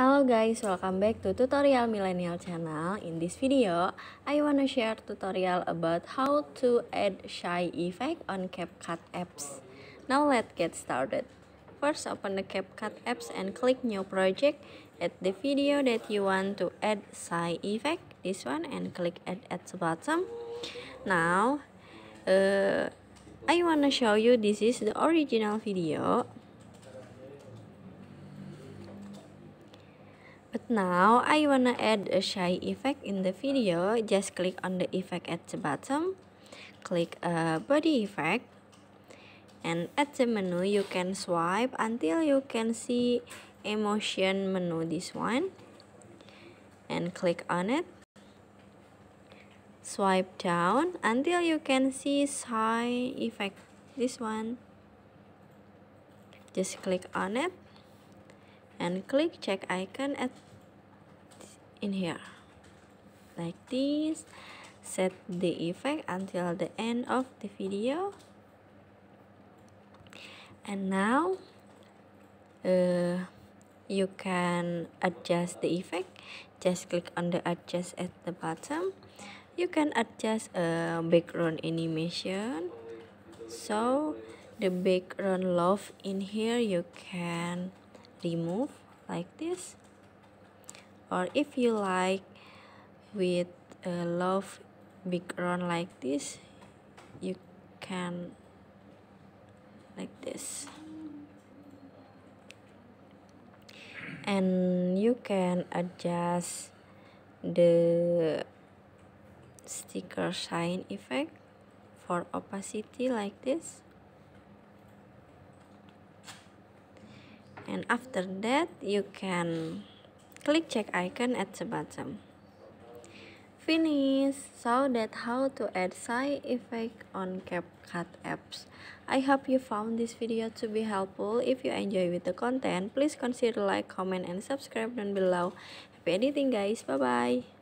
Hello guys, welcome back to tutorial millennial channel. In this video, I wanna share tutorial about how to add shy effect on CapCut apps. Now let's get started. First, open the CapCut apps and click new project. Add the video that you want to add shy effect, this one, and click add at the bottom. Now, uh, I wanna show you this is the original video But now I wanna add a shy effect in the video. Just click on the effect at the bottom, click a uh, body effect, and at the menu you can swipe until you can see emotion menu this one and click on it swipe down until you can see shy effect this one just click on it and click check icon at in here like this set the effect until the end of the video and now uh, you can adjust the effect just click on the adjust at the bottom you can adjust a uh, background animation so the background love in here you can remove like this or if you like with a love background like this you can like this and you can adjust the sticker shine effect for opacity like this and after that you can click check icon at the bottom finish so that how to add side effect on CapCut apps I hope you found this video to be helpful if you enjoy with the content please consider like comment and subscribe down below happy editing guys bye bye